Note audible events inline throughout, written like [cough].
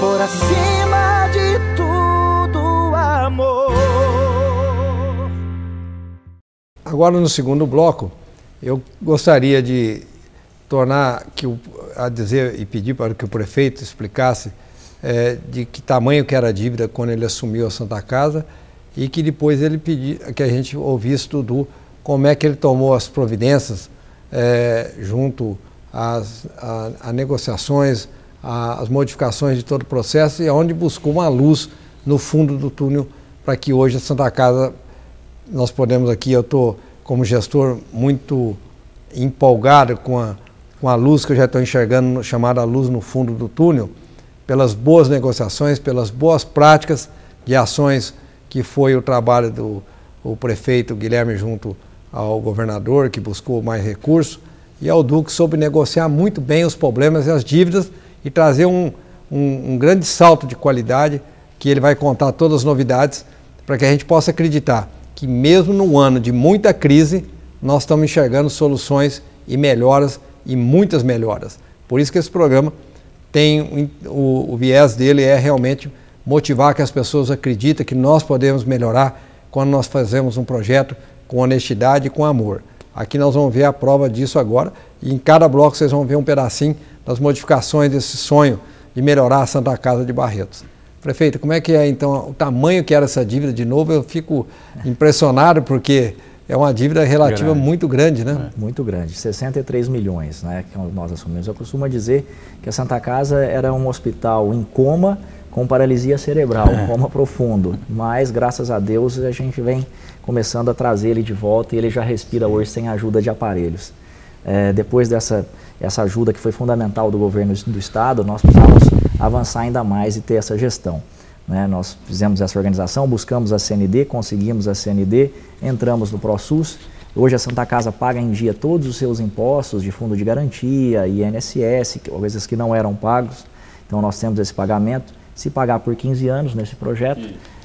por acima de tudo, amor. Agora, no segundo bloco, eu gostaria de tornar que o, a dizer e pedir para que o prefeito explicasse é, de que tamanho que era a dívida quando ele assumiu a Santa Casa e que depois ele pedir que a gente ouvisse Dudu como é que ele tomou as providências é, junto às a, a negociações a, as modificações de todo o processo e é onde buscou uma luz no fundo do túnel para que hoje a Santa Casa nós podemos aqui, eu estou como gestor muito empolgado com a, com a luz que eu já estou enxergando, chamada luz no fundo do túnel, pelas boas negociações, pelas boas práticas de ações que foi o trabalho do o prefeito Guilherme junto ao governador, que buscou mais recursos, e ao Duque soube negociar muito bem os problemas e as dívidas e trazer um, um, um grande salto de qualidade, que ele vai contar todas as novidades, para que a gente possa acreditar que, mesmo num ano de muita crise, nós estamos enxergando soluções e melhoras, e muitas melhoras. Por isso que esse programa tem o, o viés dele é realmente motivar que as pessoas acreditem que nós podemos melhorar quando nós fazemos um projeto com honestidade e com amor. Aqui nós vamos ver a prova disso agora e em cada bloco vocês vão ver um pedacinho das modificações desse sonho de melhorar a Santa Casa de Barretos. Prefeito, como é que é então o tamanho que era essa dívida? De novo, eu fico impressionado porque é uma dívida relativa grande. muito grande, né? É. Muito grande, 63 milhões, né? Que nós assumimos. Eu costumo dizer que a Santa Casa era um hospital em coma com paralisia cerebral, é. coma profundo. Mas graças a Deus a gente vem começando a trazer ele de volta e ele já respira hoje sem ajuda de aparelhos. É, depois dessa essa ajuda que foi fundamental do governo do Estado, nós precisamos avançar ainda mais e ter essa gestão. Né? Nós fizemos essa organização, buscamos a CND, conseguimos a CND, entramos no ProSUS. Hoje a Santa Casa paga em dia todos os seus impostos de fundo de garantia, INSS, coisas que não eram pagos. Então nós temos esse pagamento. Se pagar por 15 anos nesse projeto,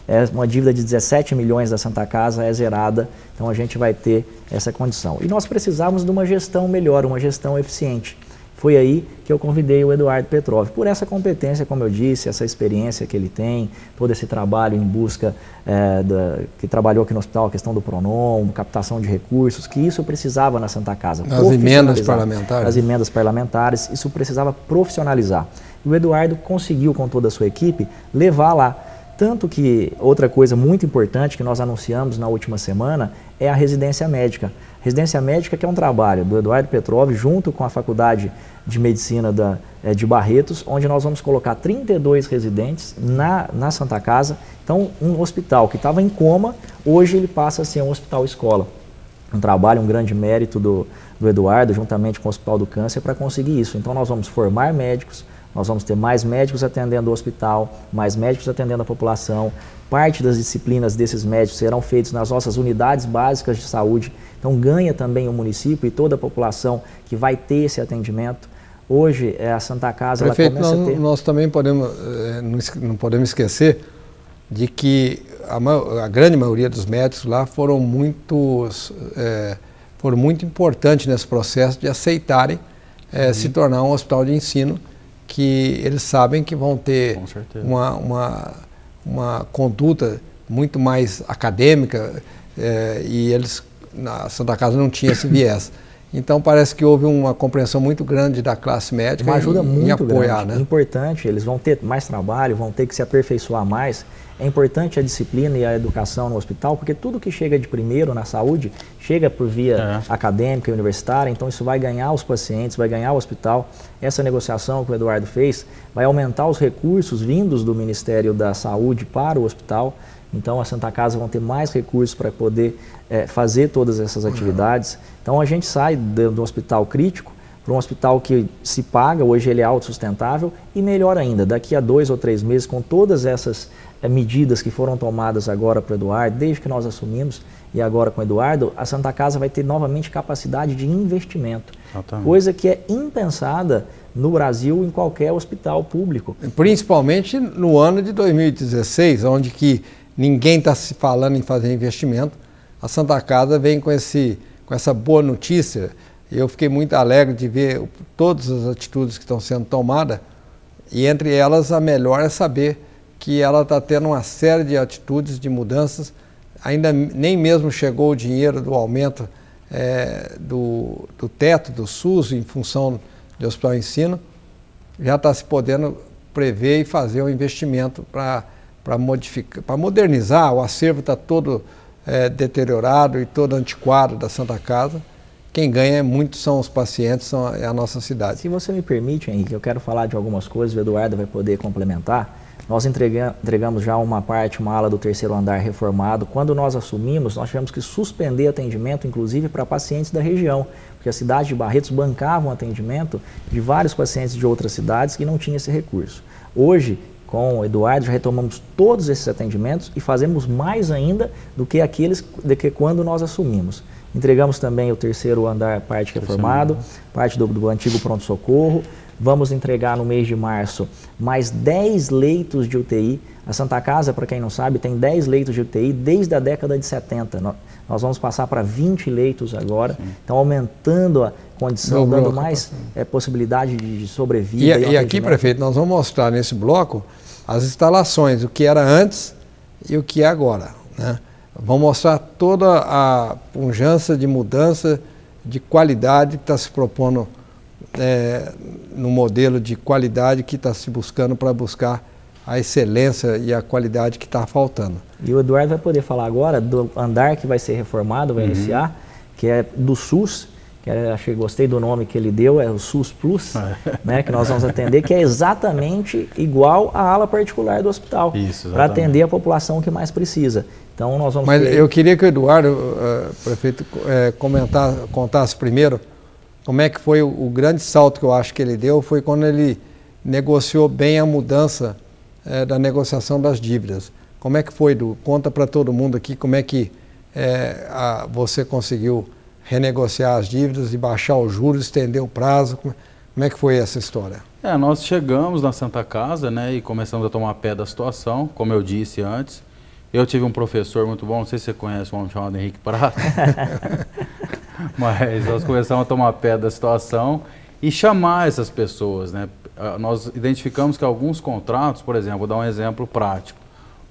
é uma dívida de 17 milhões da Santa Casa é zerada, então a gente vai ter essa condição. E nós precisávamos de uma gestão melhor, uma gestão eficiente. Foi aí que eu convidei o Eduardo Petrov, por essa competência, como eu disse, essa experiência que ele tem, todo esse trabalho em busca, é, da, que trabalhou aqui no hospital, a questão do pronom, captação de recursos, que isso precisava na Santa Casa. As emendas parlamentares. As emendas parlamentares, isso precisava profissionalizar. E o Eduardo conseguiu, com toda a sua equipe, levar lá tanto que outra coisa muito importante que nós anunciamos na última semana é a residência médica. Residência médica que é um trabalho do Eduardo Petrov junto com a Faculdade de Medicina da, é, de Barretos, onde nós vamos colocar 32 residentes na, na Santa Casa. Então, um hospital que estava em coma, hoje ele passa a ser um hospital-escola. Um trabalho, um grande mérito do, do Eduardo, juntamente com o Hospital do Câncer, para conseguir isso. Então, nós vamos formar médicos, nós vamos ter mais médicos atendendo o hospital, mais médicos atendendo a população. Parte das disciplinas desses médicos serão feitas nas nossas unidades básicas de saúde. Então ganha também o município e toda a população que vai ter esse atendimento. Hoje é, a Santa Casa Prefeito, ela começa nós, a ter... nós também podemos, eh, não podemos esquecer de que a, a grande maioria dos médicos lá foram muito, é, foram muito importantes nesse processo de aceitarem é, se uhum. tornar um hospital de ensino que eles sabem que vão ter uma, uma, uma conduta muito mais acadêmica é, e eles na Santa Casa não tinha esse viés. Então parece que houve uma compreensão muito grande da classe médica Uma ajuda em, muito em apoiar, grande, né? importante. Eles vão ter mais trabalho, vão ter que se aperfeiçoar mais. É importante a disciplina e a educação no hospital, porque tudo que chega de primeiro na saúde chega por via é. acadêmica e universitária, então isso vai ganhar os pacientes, vai ganhar o hospital. Essa negociação que o Eduardo fez vai aumentar os recursos vindos do Ministério da Saúde para o hospital. Então a Santa Casa vão ter mais recursos para poder é, fazer todas essas uhum. atividades. Então a gente sai do, do hospital crítico para um hospital que se paga, hoje ele é autossustentável, e melhor ainda, daqui a dois ou três meses, com todas essas eh, medidas que foram tomadas agora para o Eduardo, desde que nós assumimos, e agora com o Eduardo, a Santa Casa vai ter novamente capacidade de investimento. Exatamente. Coisa que é impensada no Brasil em qualquer hospital público. Principalmente no ano de 2016, onde que ninguém está se falando em fazer investimento, a Santa Casa vem com, esse, com essa boa notícia eu fiquei muito alegre de ver todas as atitudes que estão sendo tomadas e entre elas a melhor é saber que ela está tendo uma série de atitudes, de mudanças. Ainda nem mesmo chegou o dinheiro do aumento é, do, do teto do SUS em função do Hospital Ensino. Já está se podendo prever e fazer um investimento para modificar, para modernizar. O acervo está todo é, deteriorado e todo antiquado da Santa Casa quem ganha é muito são os pacientes, são a, é a nossa cidade. Se você me permite, Henrique, eu quero falar de algumas coisas, o Eduardo vai poder complementar. Nós entregamos já uma parte, uma ala do terceiro andar reformado. Quando nós assumimos, nós tivemos que suspender atendimento, inclusive para pacientes da região, porque a cidade de Barretos bancava um atendimento de vários pacientes de outras cidades que não tinham esse recurso. Hoje, com o Eduardo, já retomamos todos esses atendimentos e fazemos mais ainda do que aqueles do que quando nós assumimos. Entregamos também o terceiro andar, parte reformado, parte do, do antigo pronto-socorro. Vamos entregar no mês de março mais 10 leitos de UTI. A Santa Casa, para quem não sabe, tem 10 leitos de UTI desde a década de 70. Nós vamos passar para 20 leitos agora, Sim. então aumentando a condição, dando mais é, possibilidade de sobrevida. E, e, e aqui, prefeito, nós vamos mostrar nesse bloco as instalações, o que era antes e o que é agora. Né? vão mostrar toda a pujança de mudança de qualidade que está se propondo é, no modelo de qualidade que está se buscando para buscar a excelência e a qualidade que está faltando. E o Eduardo vai poder falar agora do andar que vai ser reformado, vai uhum. iniciar, que é do SUS, que é, achei, gostei do nome que ele deu, é o SUS Plus, ah, é. né, que nós vamos atender, que é exatamente igual à ala particular do hospital, para atender a população que mais precisa. Então nós vamos. Mas ter... eu queria que o Eduardo, uh, prefeito, uh, comentar, contasse primeiro como é que foi o, o, grande salto que eu acho que ele deu, foi quando ele negociou bem a mudança uh, da negociação das dívidas. Como é que foi, Edu? Conta para todo mundo aqui como é que a, você conseguiu renegociar as dívidas e baixar os juros, estender o prazo. É, como é que foi essa história? É, nós chegamos na Santa Casa né, e começamos a tomar pé da situação, como eu disse antes. Eu tive um professor muito bom, não sei se você conhece um homem chamado Henrique Prata, [laughs] [laughs] mas nós começamos a tomar pé da situação e chamar essas pessoas. Né? Ah, nós identificamos que alguns contratos, por exemplo, vou dar um exemplo prático,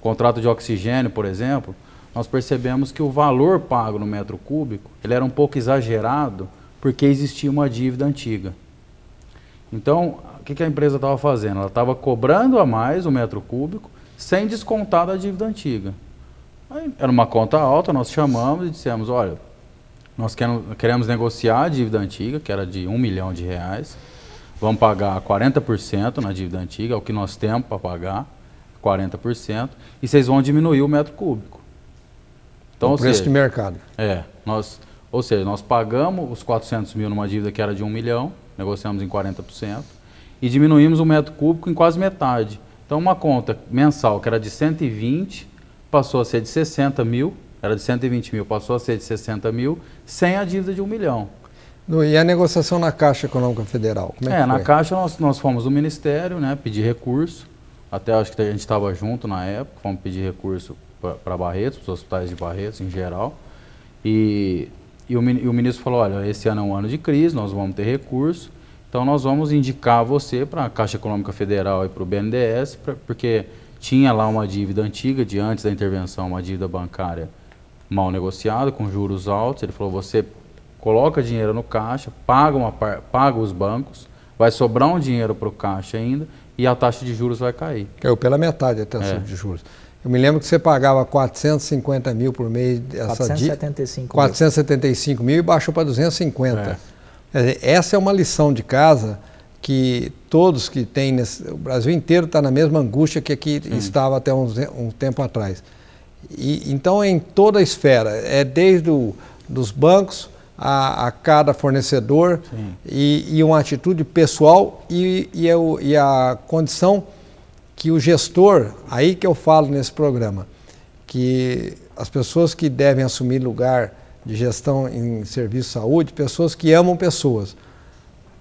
contrato de oxigênio, por exemplo, nós percebemos que o valor pago no metro cúbico ele era um pouco exagerado porque existia uma dívida antiga. Então, o que, que a empresa estava fazendo? Ela estava cobrando a mais o metro cúbico sem descontar da dívida antiga. Aí, era uma conta alta, nós chamamos e dissemos, olha, nós queremos, queremos negociar a dívida antiga, que era de um milhão de reais, vamos pagar 40% na dívida antiga, é o que nós temos para pagar, 40%, e vocês vão diminuir o metro cúbico. Então, o preço seja, de mercado. É, nós, ou seja, nós pagamos os 400 mil numa dívida que era de 1 milhão, negociamos em 40%, e diminuímos o metro cúbico em quase metade. Então, uma conta mensal que era de 120 passou a ser de 60 mil, era de 120 mil, passou a ser de 60 mil, sem a dívida de 1 milhão. E a negociação na Caixa Econômica Federal? é, é na Caixa nós, nós fomos no Ministério né, pedir recurso, até acho que a gente estava junto na época, fomos pedir recurso para Barretos, para os hospitais de Barretos em geral. E, e, o, e o ministro falou, olha, esse ano é um ano de crise, nós vamos ter recurso, então nós vamos indicar você para a Caixa Econômica Federal e para o BNDES, pra, porque tinha lá uma dívida antiga de antes da intervenção, uma dívida bancária mal negociada, com juros altos. Ele falou, você coloca dinheiro no caixa, paga, uma, paga os bancos, vai sobrar um dinheiro para o caixa ainda e a taxa de juros vai cair. Caiu pela metade a taxa é. de juros. Eu me lembro que você pagava 450 mil por mês. Essa 475 mil. 475 mil. e baixou para 250. É. Dizer, essa é uma lição de casa que todos que têm, nesse... o Brasil inteiro está na mesma angústia que aqui Sim. Hum. estava até um tempo atrás. E, então, é em toda a esfera, é desde os dos bancos a, a cada fornecedor e, e, uma atitude pessoal e, e, eu, é e a condição que o gestor, aí que eu falo nesse programa, que as pessoas que devem assumir lugar de gestão em serviço de saúde, pessoas que amam pessoas.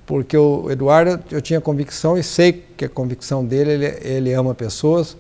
Porque o Eduardo, eu tinha convicção e sei que a convicção dele, ele, ele ama pessoas,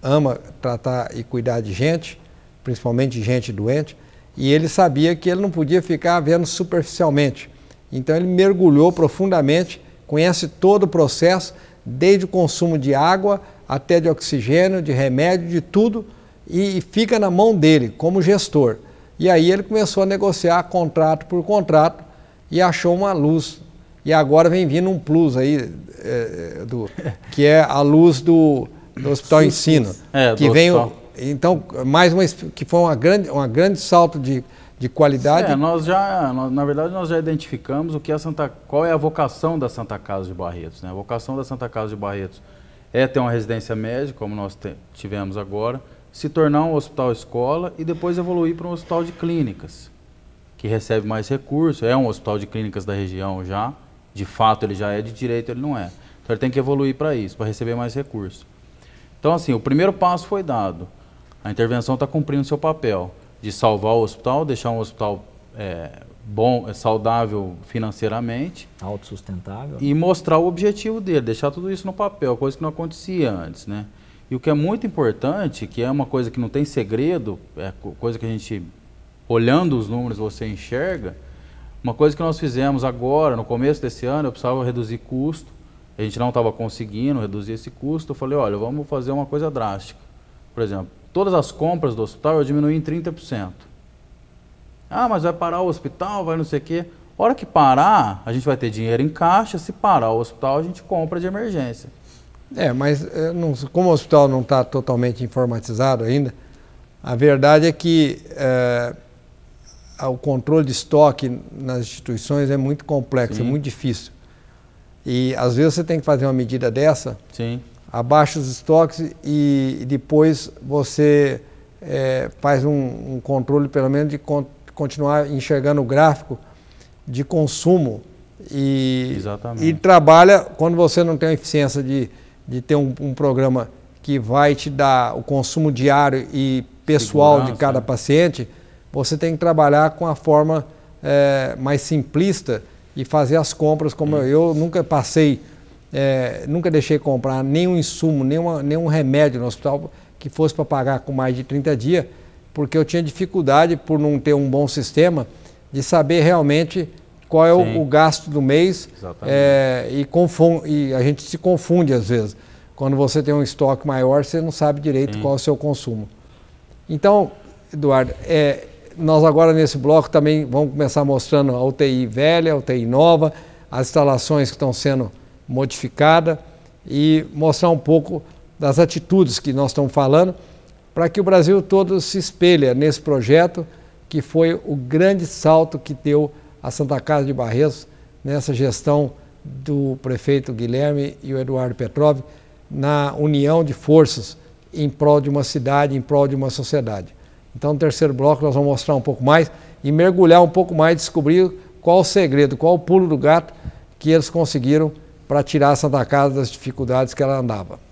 ama tratar e cuidar de gente, principalmente de gente doente, e ele sabia que ele não podia ficar vendo superficialmente. Então ele mergulhou profundamente, conhece todo o processo, desde o consumo de água até de oxigênio, de remédio, de tudo, e fica na mão dele como gestor. E aí ele começou a negociar contrato por contrato e achou uma luz. E agora vem vindo um plus aí, é, é do, [laughs] que é a luz do, do Hospital Ensino. É, que vem, hospital. Então, mais uma que foi uma grande, uma grande salto de de qualidade. É, nós já, nós, na verdade, nós já identificamos o que é a Santa, qual é a vocação da Santa Casa de Barretos. Né? A vocação da Santa Casa de Barretos é ter uma residência médica, como nós te, tivemos agora, se tornar um hospital escola e depois evoluir para um hospital de clínicas, que recebe mais recursos, é um hospital de clínicas da região já, de fato ele já é, de direito ele não é. Então ele tem que evoluir para isso, para receber mais recursos. Então assim, o primeiro passo foi dado, a intervenção está cumprindo seu papel de salvar o hospital, deixar um hospital é, bom, é, saudável financeiramente. Autossustentável. E mostrar o objetivo dele, deixar tudo isso no papel, coisa que não acontecia antes, né? E o que é muito importante, que é uma coisa que não tem segredo, é coisa que a gente, olhando os números, você enxerga, uma coisa que nós fizemos agora, no começo desse ano, eu precisava reduzir custo, a gente não estava conseguindo reduzir esse custo, eu falei, olha, vamos fazer uma coisa drástica. Por exemplo, todas as compras do hospital eu diminuí em 30%. Ah, mas vai parar o hospital, vai não sei o quê. hora que parar, a gente vai ter dinheiro em caixa. Se parar o hospital, a gente compra de emergência. É, mas eh, como o hospital não está totalmente informatizado ainda, a verdade é que é, o controle de estoque nas instituições é muito complexo, é Sim. é muito difícil. E às vezes você tem que fazer uma medida dessa Sim abaixa os estoques e depois você é, faz um, um, controle, pelo menos, de con continuar enxergando o gráfico de consumo. E, Exatamente. e trabalha quando você não tem a eficiência de, de ter um, um programa que vai te dar o consumo diário e pessoal Segurança, de cada né? paciente, você tem que trabalhar com a forma é, mais simplista e fazer as compras como hum. eu, eu nunca passei é, nunca deixei comprar nenhum insumo, nenhuma, nenhum remédio no hospital que fosse para pagar com mais de 30 dias, porque eu tinha dificuldade, por não ter um bom sistema, de saber realmente qual é o, o, gasto do mês é, e, e, a gente se confunde às vezes. Quando você tem um estoque maior, você não sabe direito qual é o seu consumo. Então, Eduardo, é, nós agora nesse bloco também vamos começar mostrando a UTI velha, a UTI nova, as instalações que estão sendo modificada e mostrar um pouco das atitudes que nós estamos falando, para que o Brasil todo se espelhe nesse projeto, que foi o grande salto que deu a Santa Casa de Barreiros nessa gestão do prefeito Guilherme e o Eduardo Petrov, na união de forças em prol de uma cidade, em prol de uma sociedade. Então, no terceiro bloco, nós vamos mostrar um pouco mais e mergulhar um pouco mais, descobrir qual o segredo, qual o pulo do gato que eles conseguiram para tirar a Santa Casa das dificuldades que ela andava.